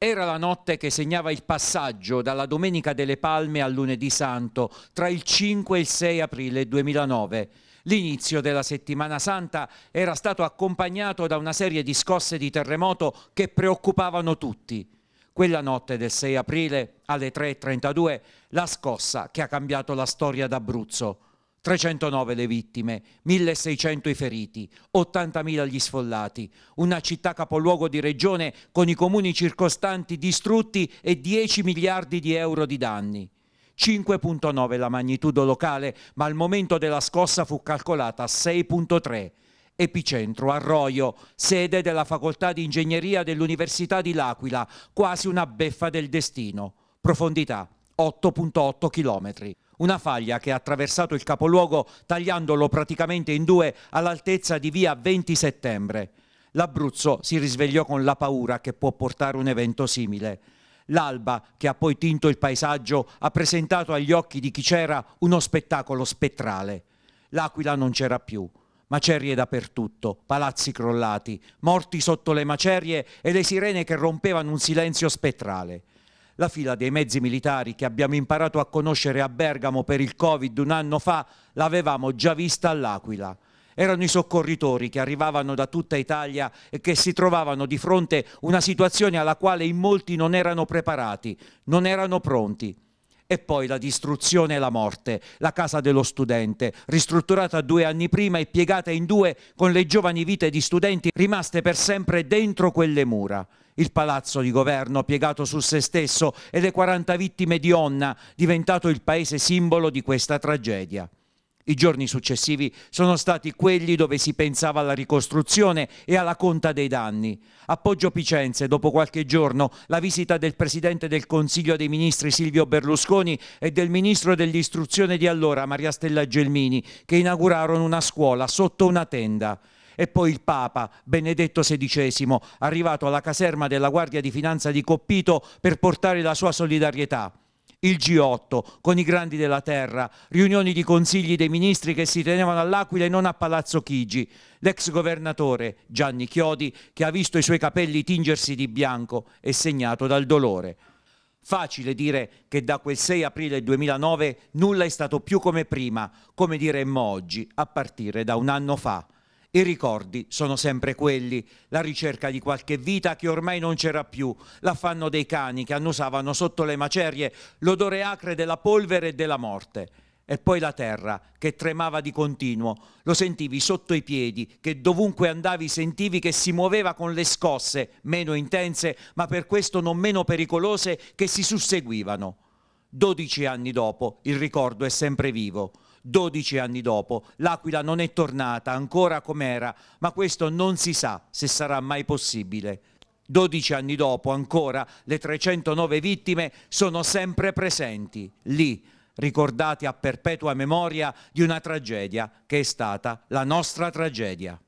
Era la notte che segnava il passaggio dalla Domenica delle Palme al lunedì santo, tra il 5 e il 6 aprile 2009. L'inizio della settimana santa era stato accompagnato da una serie di scosse di terremoto che preoccupavano tutti. Quella notte del 6 aprile alle 3.32 la scossa che ha cambiato la storia d'Abruzzo. 309 le vittime, 1600 i feriti, 80.000 gli sfollati, una città capoluogo di regione con i comuni circostanti distrutti e 10 miliardi di euro di danni. 5.9 la magnitudo locale, ma al momento della scossa fu calcolata 6.3. Epicentro, Arroyo, sede della facoltà di ingegneria dell'Università di L'Aquila, quasi una beffa del destino. Profondità 8.8 chilometri. Una faglia che ha attraversato il capoluogo tagliandolo praticamente in due all'altezza di via 20 settembre. L'Abruzzo si risvegliò con la paura che può portare un evento simile. L'alba, che ha poi tinto il paesaggio, ha presentato agli occhi di chi c'era uno spettacolo spettrale. L'Aquila non c'era più, macerie dappertutto, palazzi crollati, morti sotto le macerie e le sirene che rompevano un silenzio spettrale la fila dei mezzi militari che abbiamo imparato a conoscere a Bergamo per il Covid un anno fa l'avevamo già vista all'Aquila. Erano i soccorritori che arrivavano da tutta Italia e che si trovavano di fronte a una situazione alla quale in molti non erano preparati, non erano pronti e poi la distruzione e la morte, la casa dello studente, ristrutturata due anni prima e piegata in due con le giovani vite di studenti rimaste per sempre dentro quelle mura il palazzo di governo piegato su se stesso e le 40 vittime di Onna, diventato il paese simbolo di questa tragedia. I giorni successivi sono stati quelli dove si pensava alla ricostruzione e alla conta dei danni. Appoggio Picenze, dopo qualche giorno, la visita del Presidente del Consiglio dei Ministri Silvio Berlusconi e del Ministro dell'Istruzione di allora, Maria Stella Gelmini, che inaugurarono una scuola sotto una tenda e poi il Papa Benedetto XVI, arrivato alla caserma della Guardia di Finanza di Coppito per portare la sua solidarietà il G8 con i grandi della terra, riunioni di consigli dei ministri che si tenevano all'Aquila e non a Palazzo Chigi, l'ex governatore Gianni Chiodi che ha visto i suoi capelli tingersi di bianco e segnato dal dolore. Facile dire che da quel 6 aprile 2009 nulla è stato più come prima, come diremmo oggi, a partire da un anno fa. I ricordi sono sempre quelli, la ricerca di qualche vita che ormai non c'era più, l'affanno dei cani che annusavano sotto le macerie l'odore acre della polvere e della morte. E poi la terra che tremava di continuo, lo sentivi sotto i piedi, che dovunque andavi sentivi che si muoveva con le scosse, meno intense, ma per questo non meno pericolose, che si susseguivano. Dodici anni dopo il ricordo è sempre vivo 12 anni dopo. L'Aquila non è tornata ancora com'era, ma questo non si sa se sarà mai possibile. 12 anni dopo ancora le 309 vittime sono sempre presenti, lì, ricordate a perpetua memoria di una tragedia che è stata la nostra tragedia.